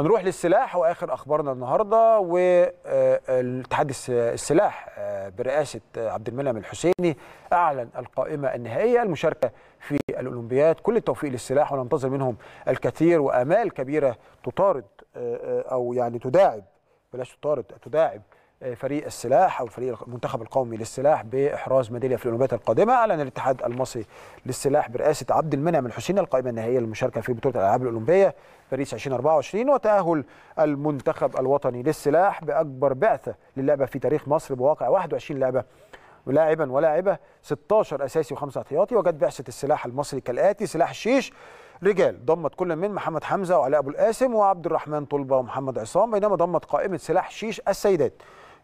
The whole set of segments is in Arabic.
هنروح للسلاح واخر اخبارنا النهارده والاتحاد السلاح آه، برئاسه آه، عبد المنعم الحسيني اعلن القائمه النهائيه المشاركه في الاولمبياد كل التوفيق للسلاح وننتظر منهم الكثير وامال كبيره تطارد آه، او يعني تداعب بلاش تطارد تداعب آه، فريق السلاح او فريق المنتخب القومي للسلاح باحراز ميداليه في الاولمبيات القادمه اعلن الاتحاد المصري للسلاح برئاسه عبد المنعم الحسيني القائمه النهائيه للمشاركه في بطوله الالعاب الاولمبيه باريس 2024 وتاهل المنتخب الوطني للسلاح باكبر بعثه للعبه في تاريخ مصر بواقع 21 لعبه لاعبا ولاعبه 16 اساسي وخمسه احتياطي وجت بعثه السلاح المصري كالاتي سلاح الشيش رجال ضمت كل من محمد حمزه وعلاء ابو القاسم وعبد الرحمن طلبه ومحمد عصام بينما ضمت قائمه سلاح شيش السيدات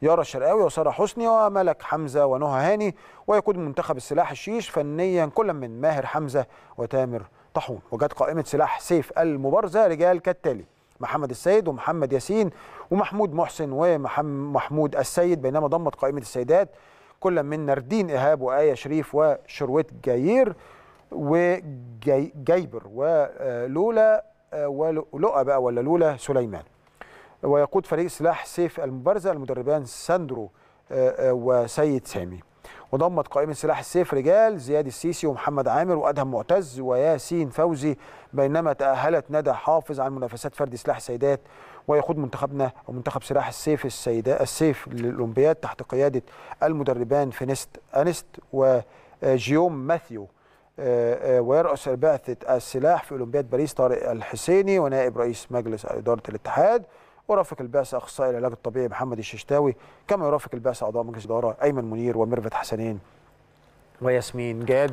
يارا الشرقاوي وساره حسني وملك حمزه ونهى هاني ويقود منتخب السلاح الشيش فنيا كل من ماهر حمزه وتامر طاحون وجت قائمه سلاح سيف المبارزه رجال كالتالي محمد السيد ومحمد ياسين ومحمود محسن ومحمود السيد بينما ضمت قائمه السيدات كل من نردين ايهاب وايه شريف وشرويت جايير وجايبر ولولا ولؤى بقى ولا لولا سليمان ويقود فريق سلاح سيف المبارزه المدربان ساندرو آه، آه، وسيد سامي وضمت قائمة سلاح السيف رجال زياد السيسي ومحمد عامر وأدهم معتز وياسين فوزي بينما تأهلت ندى حافظ عن منافسات فردي سلاح السيدات ويخوض منتخبنا ومنتخب سلاح السيف السيدة السيف للأولمبياد تحت قيادة المدربان فينست أنست وجيوم ماثيو آه، ويرأس بعثة السلاح في أولمبياد باريس طارق الحسيني ونائب رئيس مجلس إدارة الاتحاد ورافق البعثه اخصائي العلاج الطبيعي محمد الششتاوي كما يرافق البعثه اعضاء مجلس الاداره ايمن منير وميرفت حسنين وياسمين جاد